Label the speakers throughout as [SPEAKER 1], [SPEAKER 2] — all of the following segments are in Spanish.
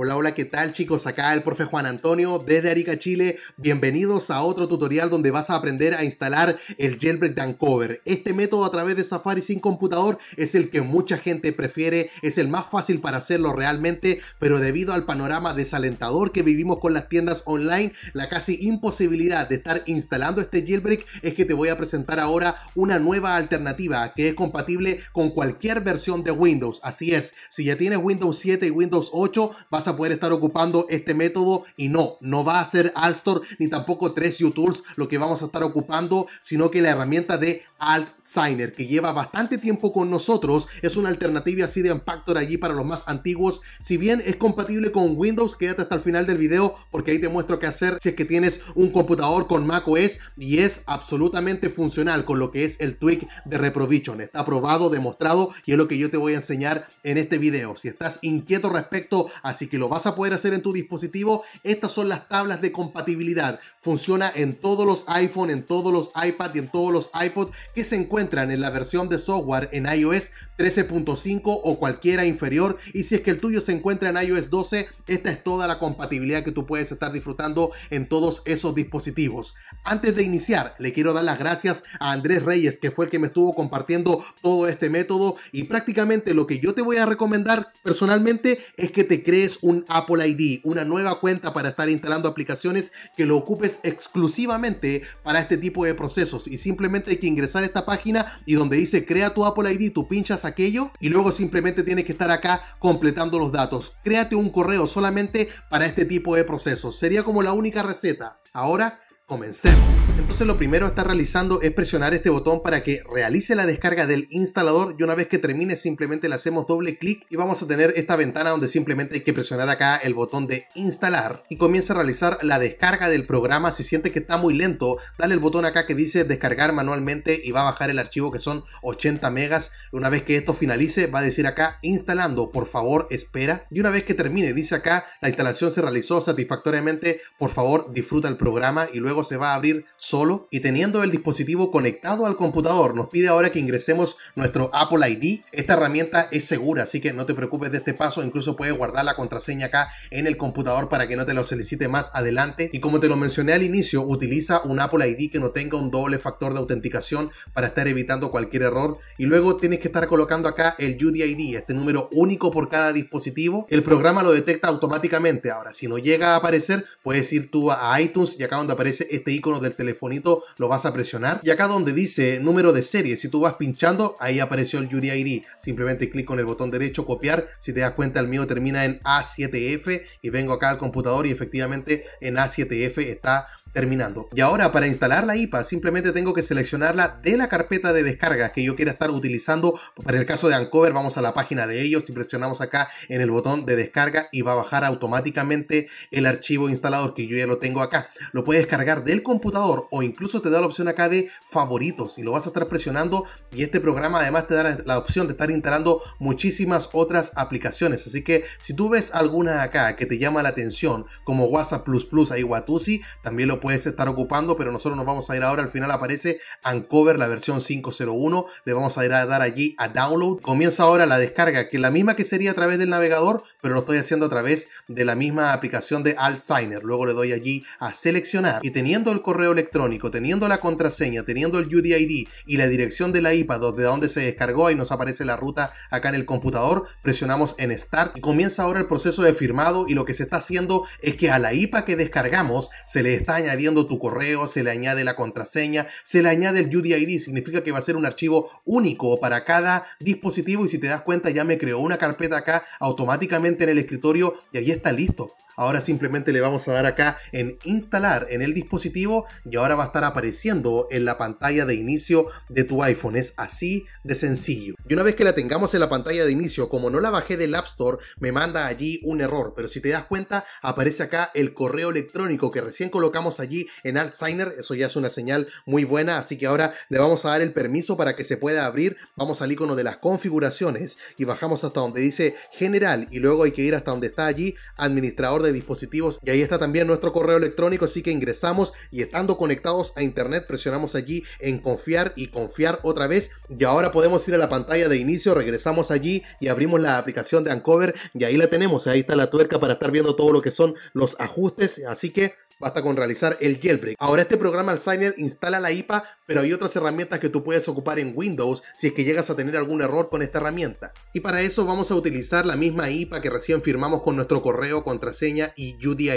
[SPEAKER 1] Hola, hola, ¿qué tal chicos? Acá el profe Juan Antonio desde Arica, Chile. Bienvenidos a otro tutorial donde vas a aprender a instalar el jailbreak de Este método a través de Safari sin computador es el que mucha gente prefiere, es el más fácil para hacerlo realmente, pero debido al panorama desalentador que vivimos con las tiendas online, la casi imposibilidad de estar instalando este jailbreak es que te voy a presentar ahora una nueva alternativa que es compatible con cualquier versión de Windows. Así es, si ya tienes Windows 7 y Windows 8, vas a poder estar ocupando este método y no, no va a ser Alstor ni tampoco 3 Tools lo que vamos a estar ocupando, sino que la herramienta de Altsigner que lleva bastante tiempo con nosotros. Es una alternativa así de Impactor allí para los más antiguos. Si bien es compatible con Windows, quédate hasta el final del video porque ahí te muestro qué hacer si es que tienes un computador con macOS y es absolutamente funcional con lo que es el tweak de Reprovision. Está probado, demostrado y es lo que yo te voy a enseñar en este video. Si estás inquieto respecto, así que lo vas a poder hacer en tu dispositivo, estas son las tablas de compatibilidad. Funciona en todos los iPhone, en todos los iPad y en todos los iPod se encuentran en la versión de software en iOS 13.5 o cualquiera inferior. Y si es que el tuyo se encuentra en iOS 12, esta es toda la compatibilidad que tú puedes estar disfrutando en todos esos dispositivos. Antes de iniciar, le quiero dar las gracias a Andrés Reyes, que fue el que me estuvo compartiendo todo este método. Y prácticamente lo que yo te voy a recomendar personalmente es que te crees un Apple ID, una nueva cuenta para estar instalando aplicaciones que lo ocupes exclusivamente para este tipo de procesos. Y simplemente hay que ingresar esta página y donde dice crea tu Apple ID, tú pinchas aquello y luego simplemente tienes que estar acá completando los datos. Créate un correo solamente para este tipo de procesos. Sería como la única receta. Ahora Comencemos. Entonces lo primero a estar realizando es presionar este botón para que realice la descarga del instalador y una vez que termine simplemente le hacemos doble clic y vamos a tener esta ventana donde simplemente hay que presionar acá el botón de instalar y comienza a realizar la descarga del programa. Si siente que está muy lento, dale el botón acá que dice descargar manualmente y va a bajar el archivo que son 80 megas. Una vez que esto finalice va a decir acá instalando, por favor espera. Y una vez que termine dice acá la instalación se realizó satisfactoriamente, por favor disfruta el programa y luego se va a abrir solo y teniendo el dispositivo conectado al computador. Nos pide ahora que ingresemos nuestro Apple ID. Esta herramienta es segura, así que no te preocupes de este paso. Incluso puedes guardar la contraseña acá en el computador para que no te lo solicite más adelante. Y como te lo mencioné al inicio, utiliza un Apple ID que no tenga un doble factor de autenticación para estar evitando cualquier error. Y luego tienes que estar colocando acá el UDID, este número único por cada dispositivo. El programa lo detecta automáticamente. Ahora, si no llega a aparecer, puedes ir tú a iTunes y acá donde aparece este icono del telefonito lo vas a presionar. Y acá donde dice número de serie, si tú vas pinchando, ahí apareció el UDID. Simplemente clic con el botón derecho, copiar. Si te das cuenta, el mío termina en A7F y vengo acá al computador y efectivamente en A7F está terminando. Y ahora para instalar la IPA simplemente tengo que seleccionarla de la carpeta de descarga que yo quiera estar utilizando. Para el caso de Ancover vamos a la página de ellos y presionamos acá en el botón de descarga y va a bajar automáticamente el archivo instalador que yo ya lo tengo acá. Lo puedes descargar del computador o incluso te da la opción acá de favoritos y lo vas a estar presionando y este programa además te da la opción de estar instalando muchísimas otras aplicaciones. Así que si tú ves alguna acá que te llama la atención como WhatsApp Plus Plus ahí Watusi, también lo puedes estar ocupando, pero nosotros nos vamos a ir ahora, al final aparece Uncover, la versión 501, le vamos a ir a dar allí a download, comienza ahora la descarga, que es la misma que sería a través del navegador, pero lo estoy haciendo a través de la misma aplicación de Altsigner, luego le doy allí a seleccionar y teniendo el correo electrónico, teniendo la contraseña, teniendo el UDID y la dirección de la IPA de donde se descargó y nos aparece la ruta acá en el computador, presionamos en Start y comienza ahora el proceso de firmado y lo que se está haciendo es que a la IPA que descargamos se le está añadiendo añadiendo tu correo, se le añade la contraseña, se le añade el UDID, significa que va a ser un archivo único para cada dispositivo y si te das cuenta ya me creó una carpeta acá automáticamente en el escritorio y ahí está listo. Ahora simplemente le vamos a dar acá en instalar en el dispositivo y ahora va a estar apareciendo en la pantalla de inicio de tu iPhone. Es así de sencillo. Y una vez que la tengamos en la pantalla de inicio, como no la bajé del App Store, me manda allí un error. Pero si te das cuenta, aparece acá el correo electrónico que recién colocamos allí en AltSigner. Eso ya es una señal muy buena. Así que ahora le vamos a dar el permiso para que se pueda abrir. Vamos al icono de las configuraciones y bajamos hasta donde dice general y luego hay que ir hasta donde está allí administrador de dispositivos. Y ahí está también nuestro correo electrónico, así que ingresamos y estando conectados a internet presionamos allí en confiar y confiar otra vez. Y ahora podemos ir a la pantalla de inicio, regresamos allí y abrimos la aplicación de Ancover. y ahí la tenemos. Ahí está la tuerca para estar viendo todo lo que son los ajustes. Así que Basta con realizar el jailbreak. Ahora este programa Alzheimer instala la IPA, pero hay otras herramientas que tú puedes ocupar en Windows si es que llegas a tener algún error con esta herramienta. Y para eso vamos a utilizar la misma IPA que recién firmamos con nuestro correo, contraseña y UDID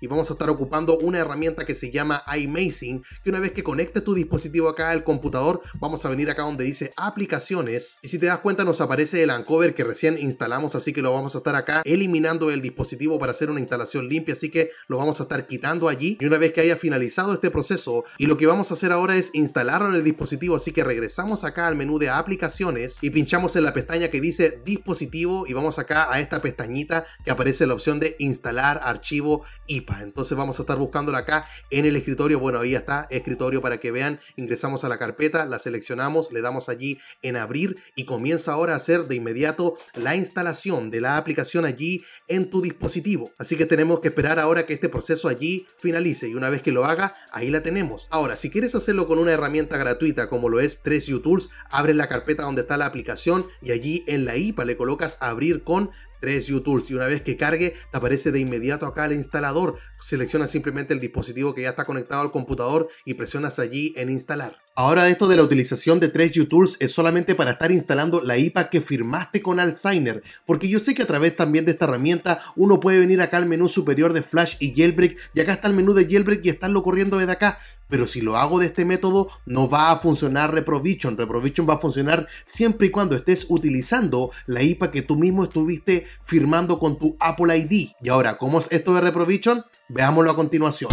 [SPEAKER 1] y vamos a estar ocupando una herramienta que se llama iMazing, que una vez que conectes tu dispositivo acá al computador, vamos a venir acá donde dice aplicaciones y si te das cuenta nos aparece el Uncover que recién instalamos, así que lo vamos a estar acá eliminando el dispositivo para hacer una instalación limpia, así que lo vamos a estar quitando allí y una vez que haya finalizado este proceso y lo que vamos a hacer ahora es instalarlo en el dispositivo así que regresamos acá al menú de aplicaciones y pinchamos en la pestaña que dice dispositivo y vamos acá a esta pestañita que aparece la opción de instalar archivo IPA entonces vamos a estar buscándolo acá en el escritorio bueno ahí está escritorio para que vean ingresamos a la carpeta la seleccionamos le damos allí en abrir y comienza ahora a hacer de inmediato la instalación de la aplicación allí en tu dispositivo así que tenemos que esperar ahora que este proceso allí finalice. Y una vez que lo haga, ahí la tenemos. Ahora, si quieres hacerlo con una herramienta gratuita como lo es 3U Tools, abres la carpeta donde está la aplicación y allí en la IPA le colocas abrir con 3U Tools y una vez que cargue te aparece de inmediato acá el instalador. Selecciona simplemente el dispositivo que ya está conectado al computador y presionas allí en instalar. Ahora esto de la utilización de 3 U-Tools es solamente para estar instalando la IPA que firmaste con Alzheimer, porque yo sé que a través también de esta herramienta uno puede venir acá al menú superior de Flash y Jailbreak, y acá está el menú de Jailbreak y estarlo corriendo desde acá. Pero si lo hago de este método, no va a funcionar Reprovision. Reprovision va a funcionar siempre y cuando estés utilizando la IPA que tú mismo estuviste firmando con tu Apple ID. Y ahora, ¿cómo es esto de Reprovision? Veámoslo a continuación.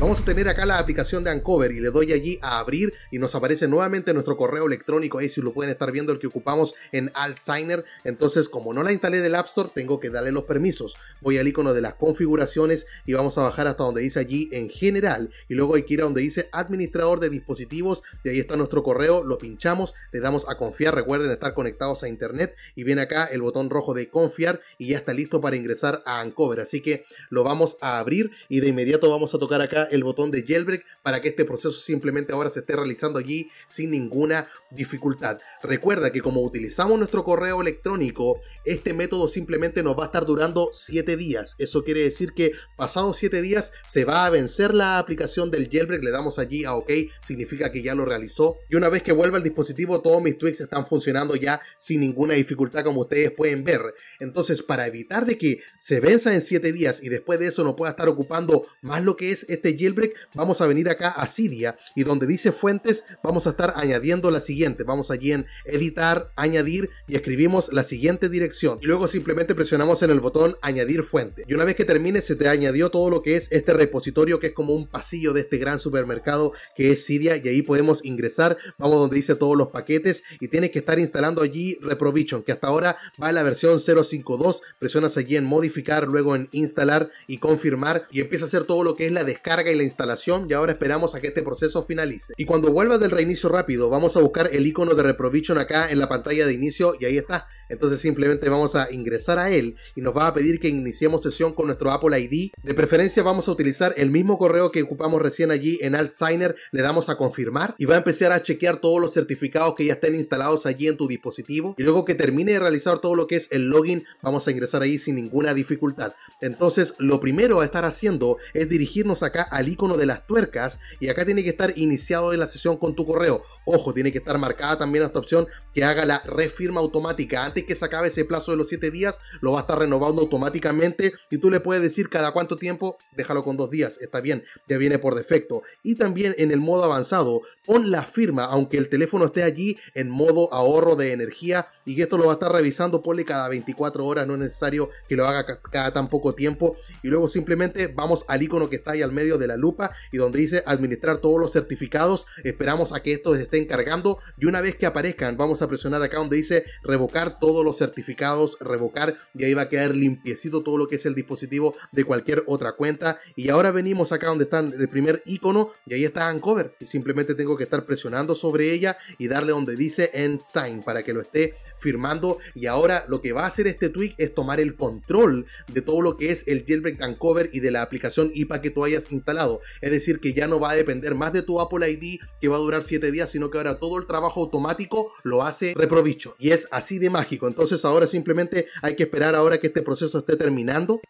[SPEAKER 1] Vamos a tener acá la aplicación de Ancover y le doy allí a abrir y nos aparece nuevamente nuestro correo electrónico. Ahí si lo pueden estar viendo, el que ocupamos en alzheimer Entonces, como no la instalé del App Store, tengo que darle los permisos. Voy al icono de las configuraciones y vamos a bajar hasta donde dice allí en general. Y luego hay que ir a donde dice administrador de dispositivos. De ahí está nuestro correo. Lo pinchamos, le damos a confiar. Recuerden estar conectados a internet. Y viene acá el botón rojo de confiar y ya está listo para ingresar a Ancover. Así que lo vamos a abrir y de inmediato vamos a tocar acá el botón de jailbreak para que este proceso simplemente ahora se esté realizando allí sin ninguna dificultad. Recuerda que como utilizamos nuestro correo electrónico, este método simplemente nos va a estar durando 7 días. Eso quiere decir que pasados 7 días se va a vencer la aplicación del jailbreak, le damos allí a OK, significa que ya lo realizó. Y una vez que vuelva el dispositivo, todos mis tweaks están funcionando ya sin ninguna dificultad como ustedes pueden ver. Entonces, para evitar de que se venza en 7 días y después de eso no pueda estar ocupando más lo que es este jailbreak, vamos a venir acá a Cydia y donde dice fuentes vamos a estar añadiendo la siguiente. Vamos allí en editar, añadir y escribimos la siguiente dirección. Y luego simplemente presionamos en el botón añadir fuente. Y una vez que termine se te añadió todo lo que es este repositorio que es como un pasillo de este gran supermercado que es Cydia y ahí podemos ingresar. Vamos donde dice todos los paquetes y tienes que estar instalando allí Reprovision que hasta ahora va en la versión 0.52. Presionas allí en modificar, luego en instalar y confirmar y empieza a hacer todo lo que es la descarga y la instalación y ahora esperamos a que este proceso finalice. Y cuando vuelva del reinicio rápido, vamos a buscar el icono de Reprovision acá en la pantalla de inicio y ahí está. Entonces simplemente vamos a ingresar a él y nos va a pedir que iniciemos sesión con nuestro Apple ID. De preferencia vamos a utilizar el mismo correo que ocupamos recién allí en AltSigner, le damos a confirmar y va a empezar a chequear todos los certificados que ya estén instalados allí en tu dispositivo. Y luego que termine de realizar todo lo que es el login, vamos a ingresar ahí sin ninguna dificultad. Entonces lo primero a estar haciendo es dirigirnos acá a al icono de las tuercas y acá tiene que estar iniciado en la sesión con tu correo. Ojo, tiene que estar marcada también esta opción que haga la refirma automática. Antes que se acabe ese plazo de los 7 días, lo va a estar renovando automáticamente y tú le puedes decir cada cuánto tiempo, déjalo con dos días, está bien, ya viene por defecto. Y también en el modo avanzado, pon la firma, aunque el teléfono esté allí en modo ahorro de energía y que esto lo va a estar revisando, por cada 24 horas, no es necesario que lo haga cada tan poco tiempo. Y luego simplemente vamos al icono que está ahí al medio de la lupa y donde dice administrar todos los certificados. Esperamos a que estos se estén cargando y una vez que aparezcan vamos a presionar acá donde dice revocar todos los certificados, revocar y ahí va a quedar limpiecito todo lo que es el dispositivo de cualquier otra cuenta. Y ahora venimos acá donde está el primer icono y ahí está Uncover y simplemente tengo que estar presionando sobre ella y darle donde dice Ensign para que lo esté firmando y ahora lo que va a hacer este tweak es tomar el control de todo lo que es el jailbreak and cover y de la aplicación IPA que tú hayas instalado. Es decir, que ya no va a depender más de tu Apple ID que va a durar 7 días, sino que ahora todo el trabajo automático lo hace reprovicho y es así de mágico. Entonces ahora simplemente hay que esperar ahora que este proceso esté terminando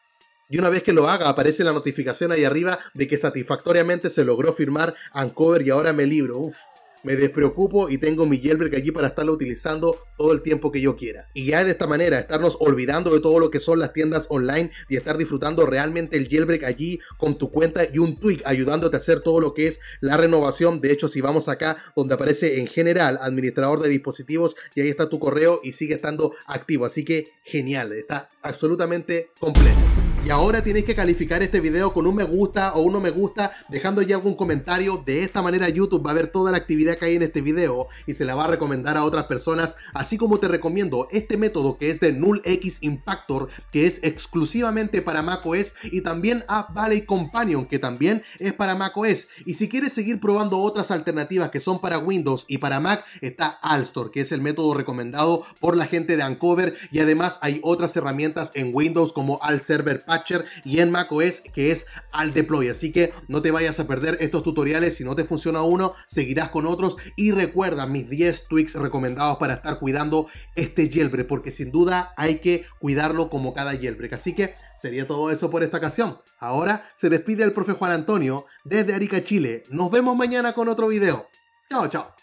[SPEAKER 1] y una vez que lo haga aparece la notificación ahí arriba de que satisfactoriamente se logró firmar Ancover y ahora me libro. Uf, me despreocupo y tengo mi jailbreak allí para estarlo utilizando todo el tiempo que yo quiera. Y ya de esta manera, estarnos olvidando de todo lo que son las tiendas online y estar disfrutando realmente el jailbreak allí con tu cuenta y un tweak ayudándote a hacer todo lo que es la renovación. De hecho, si vamos acá donde aparece en general administrador de dispositivos y ahí está tu correo y sigue estando activo. Así que genial, está absolutamente completo. Y ahora tienes que calificar este video con un me gusta o un no me gusta, dejando ya algún comentario. De esta manera YouTube va a ver toda la actividad que hay en este video y se la va a recomendar a otras personas, así como te recomiendo este método que es de Null X Impactor, que es exclusivamente para macOS y también a Valley Companion, que también es para macOS. Y si quieres seguir probando otras alternativas que son para Windows y para Mac, está Alstor, que es el método recomendado por la gente de Uncover y además hay otras herramientas en Windows como Al Server y en macOS que es al deploy. Así que no te vayas a perder estos tutoriales. Si no te funciona uno, seguirás con otros. Y recuerda mis 10 tweaks recomendados para estar cuidando este yelbre, porque sin duda hay que cuidarlo como cada yelbre, Así que sería todo eso por esta ocasión. Ahora se despide el profe Juan Antonio desde Arica, Chile. Nos vemos mañana con otro video. Chao, chao.